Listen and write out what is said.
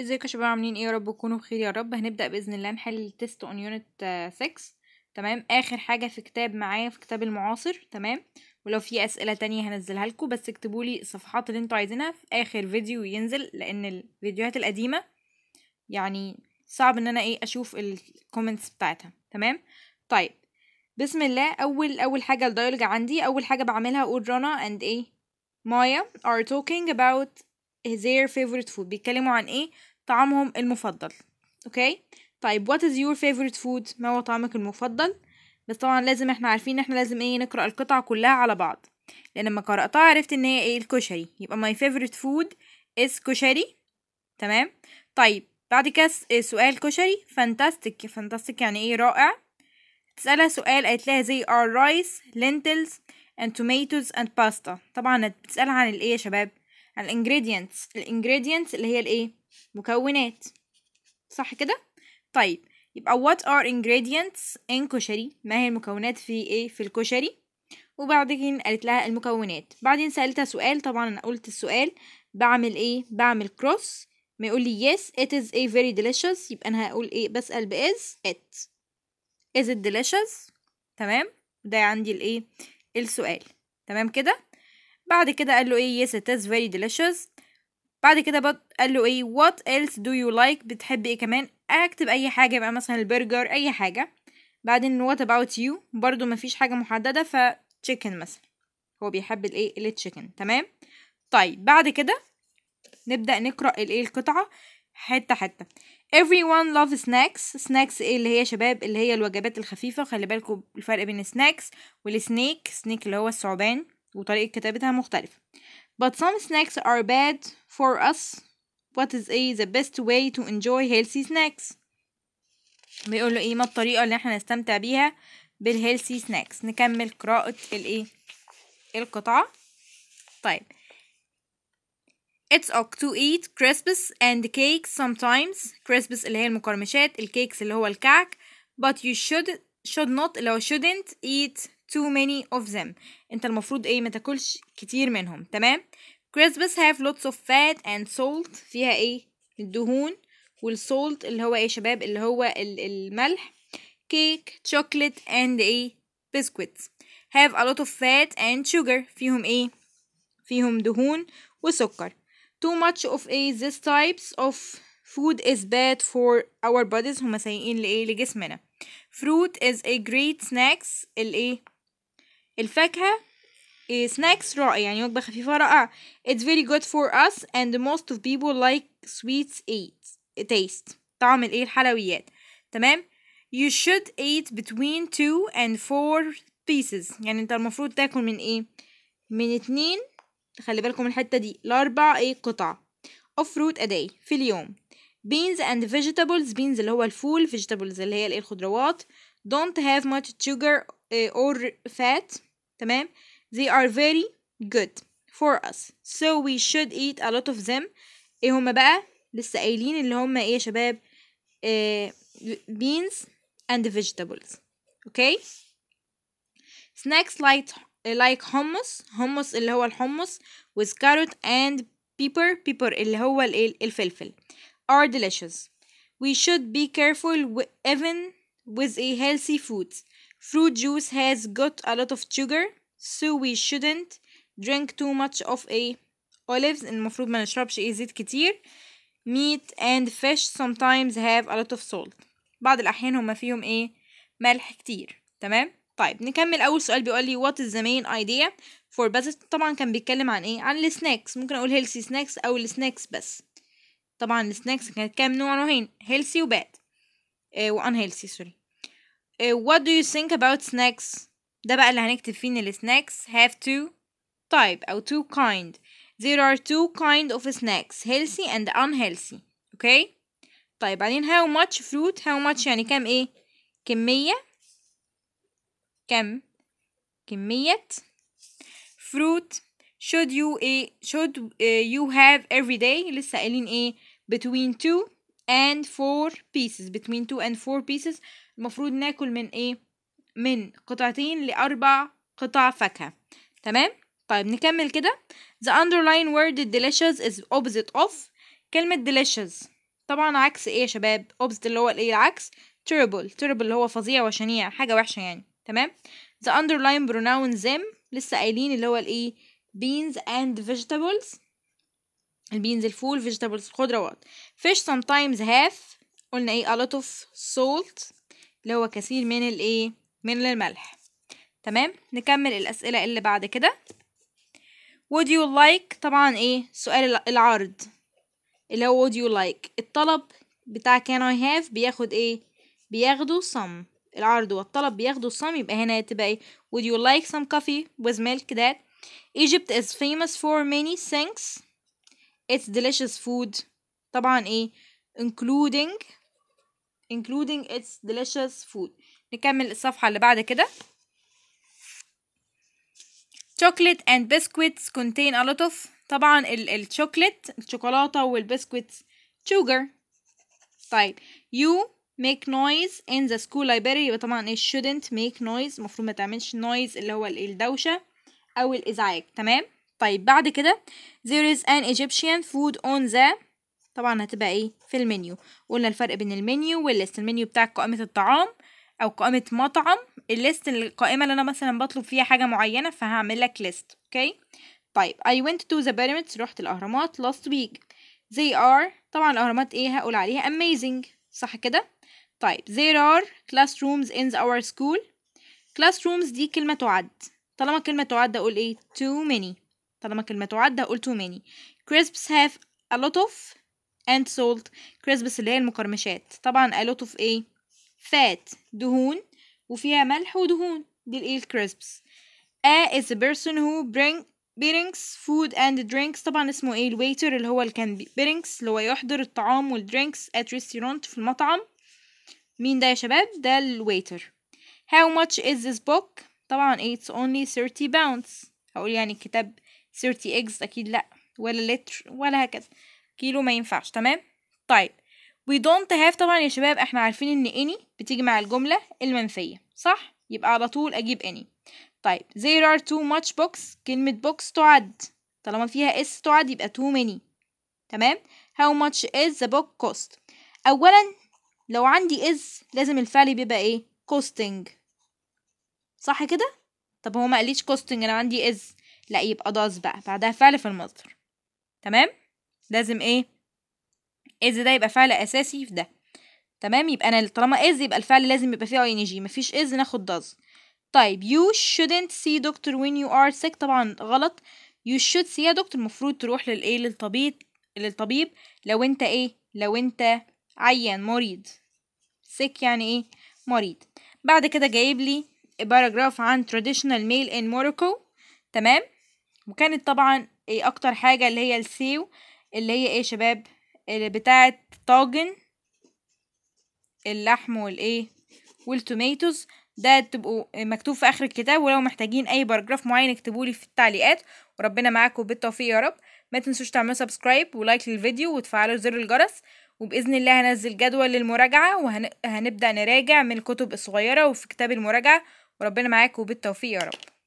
ازيكم يا شباب عاملين ايه يا رب تكونوا بخير يا رب هنبدا باذن الله نحل التست اون يونت 6 تمام اخر حاجه في كتاب معايا في كتاب المعاصر تمام ولو في اسئله تانية هنزلها لكم بس اكتبوا لي الصفحات اللي انتوا عايزينها في اخر فيديو ينزل لان الفيديوهات القديمه يعني صعب ان انا ايه اشوف الكومنتس بتاعتها تمام طيب بسم الله اول اول حاجه الدايلوج عندي اول حاجه بعملها اقول رنا اند ايه مايا ار توكينج اباوت their favorite food بيتكلموا عن ايه طعامهم المفضل اوكي طيب وات از يور favorite فود ما هو طعامك المفضل بس طبعا لازم احنا عارفين احنا لازم ايه نقرا القطعه كلها على بعض لان لما قراتها عرفت ان هي ايه الكشري يبقى my favorite food is كشري تمام طيب بعد كده إيه، سؤال كشري فانتاستيك فانتاستيك يعني ايه رائع تسألها سؤال قالت لها زي are rice lentils and tomatoes and pasta طبعا بتسألها عن الايه يا شباب عن الانجريدينتس الانجريدينتس اللي هي الايه مكونات صح كده طيب يبقى what are ingredients in كشري ما هي المكونات في ايه في الكشري وبعدين قالت لها المكونات بعدين سألتها سؤال طبعا انا قلت السؤال بعمل ايه بعمل كروس ما يقول لي yes it is a very delicious يبقى انا هقول ايه بسأل ب is it is it delicious تمام ده عندي الايه السؤال تمام كده بعد كده قال له ايه yes it is very delicious بعد كده قال له ايه what else do you like بتحب ايه كمان اكتب اي حاجه يبقى مثلا البرجر اي حاجه بعدين what about you برضو مفيش حاجه محدده ف chicken مثلا هو بيحب الايه التشيكن تمام طيب بعد كده نبدا نقرا الايه القطعه حته حته everyone loves snacks snacks ايه اللي هي شباب اللي هي الوجبات الخفيفه خلي بالكم الفرق بين السناكس والسنيك سنيك اللي هو الثعبان وطريقه كتابتها مختلفه but some snacks are bad For us what is a the best way to enjoy healthy snacks بيقول له ايه ما الطريقة اللي احنا نستمتع بيها بالهيلثي سناكس نكمل قراءة الايه القطعة طيب It's okay to eat crisps and cakes sometimes crisps اللي هي المقرمشات الكيكس اللي هو الكعك but you should should not اللي shouldn't eat too many of them انت المفروض ايه ما تاكلش كتير منهم تمام كريس بس هاف لوتس اوف فات اند سولت فيها ايه الدهون والسولت اللي هو ايه يا شباب اللي هو الملح كيك شوكليت اند ايه بسكويتس have a lot of fat and sugar فيهم ايه فيهم دهون وسكر too much of a these types of food is bad for our bodies هما سيئين لايه لجسمنا fruit is a great snacks الايه الفاكهه سناكس رائع يعني وجبة خفيفة رائعة it's very good for us and most of people like sweets eat taste طعم الايه الحلويات تمام you should eat between two and four pieces يعني انت المفروض تاكل من ايه من اتنين خلي بالكم الحتة دي لاربع ايه قطع of fruit a day في اليوم beans and vegetables beans اللي هو الفول vegetables اللي هي الخضروات don't have much sugar or fat تمام They are very good for us so we should eat a lot of them ايه هما بقى لسه قايلين اللي هما ايه يا شباب beans and vegetables okay snacks like like hummus hummus اللي هو الحمص with carrot and pepper pepper اللي هو الفلفل are delicious we should be careful even with a healthy food fruit juice has got a lot of sugar so we shouldn't drink too much of a olives المفروض ما نشربش ايه زيت كتير meat and fish sometimes have a lot of salt بعض الأحيان هما فيهم ايه ملح كتير تمام طيب نكمل أول سؤال بيقول لي what is the main idea for best طبعا كان بيتكلم عن ايه عن السناكس ممكن أقول healthy snacks أو السناكس بس طبعا السناكس كانت كام نوع نوعين healthy وباد آه، و unhealthy سوري uh, آه، what do you think about snacks ده بقى اللي هنكتب فيه ان السناكس have two type أو two kind there are two kind of snacks healthy and unhealthy okay طيب بعدين how much fruit how much يعني كم ايه كمية كم كمية fruit should you ايه should you have every day لسه قايلين ايه between two and four pieces between two and four pieces المفروض ناكل من ايه من قطعتين لأربع قطع فاكهة تمام؟ طيب نكمل كده The underlying word delicious is opposite of كلمة delicious طبعا عكس ايه يا شباب؟ opposite اللي هو الايه العكس terrible terrible اللي هو فظيع وشنيع حاجة وحشة يعني تمام؟ The underlying pronoun them لسه قايلين اللي هو الايه؟ beans and vegetables البينز الفول vegetables الخضروات fish sometimes have قلنا ايه a lot of salt اللي هو كثير من الايه من الملح تمام نكمل الأسئلة اللي بعد كده would you like طبعا ايه سؤال العرض اللي هو would you like الطلب بتاع can I have بياخد ايه بياخدوا some العرض والطلب بياخدوا some يبقى هنا تبقى ايه would you like some coffee with milk that Egypt is famous for many things its delicious food طبعا ايه including including its delicious food نكمل الصفحة اللي بعد كده شوكليت اند بسكويتس كونتين a lot of طبعا الشوكليت الشوكولاتة والبسكويت شوجر طيب يو ميك نويز ان ذا سكول library يبقى طبعا ايه shouldn't ميك نويز المفروض ما تعملش نويز اللي هو الدوشة أو الإزعاج تمام طيب بعد كده there is an Egyptian food on the طبعا هتبقى ايه في المنيو قلنا الفرق بين المنيو والليست المنيو بتاعك قائمة الطعام او قائمه مطعم الليست القائمه اللي انا مثلا بطلب فيها حاجه معينه فهعمل لك ليست اوكي طيب I went to the pyramids رحت الاهرامات last week they are طبعا الاهرامات ايه هقول عليها amazing صح كده طيب there are classrooms in our school classrooms دي كلمه تعد طالما كلمه تعد اقول ايه too many طالما كلمه تعد هقول too many crisps have a lot of and salt crisps اللي هي المقرمشات طبعا a lot of ايه فات دهون وفيها ملح ودهون دي الايه الكريسبس A is a person who bring brings food and drinks طبعا اسمه ايه الويتر اللي هو اللي كان brings اللي هو يحضر الطعام والدرينكس at restaurant في المطعم مين ده يا شباب ده الويتر how much is this book طبعا it's only 30 pounds هقول يعني كتاب 30 eggs اكيد لا ولا لتر ولا هكذا كيلو ما ينفعش تمام طيب we don't have طبعا يا شباب احنا عارفين ان any بتيجي مع الجملة المنفية صح؟ يبقى على طول اجيب any طيب there are too much books كلمة books تعد طالما فيها s تعد يبقى too many تمام؟ how much is the book cost اولا لو عندي is لازم الفعل بيبقى ايه؟ costing صح كده؟ طب هو ما قاليش costing انا عندي is لا يبقى does بقى بعدها فعل في المصدر تمام؟ لازم ايه؟ از ده يبقى فعل اساسي في ده تمام يبقى انا طالما از يبقى الفعل لازم يبقى فيه اي جي مفيش از ناخد does طيب you shouldn't see doctor when you are sick طبعا غلط you should see يا دكتور المفروض تروح للايه للطبيب للطبيب لو انت ايه لو انت عيان مريض sick يعني ايه مريض بعد كده جايب لي باراجراف عن traditional ميل in Morocco تمام وكانت طبعا ايه اكتر حاجه اللي هي السيو اللي هي ايه شباب بتاعة طاجن اللحم والايه والتوميتوز ده تبقوا مكتوب في اخر الكتاب ولو محتاجين اي باراجراف معين اكتبولي في التعليقات وربنا معاكم بالتوفيق يا رب ما تنسوش تعملوا سبسكرايب ولايك للفيديو وتفعلوا زر الجرس وباذن الله هنزل جدول للمراجعه وهنبدا نراجع من الكتب الصغيره وفي كتاب المراجعه وربنا معاكم بالتوفيق يا رب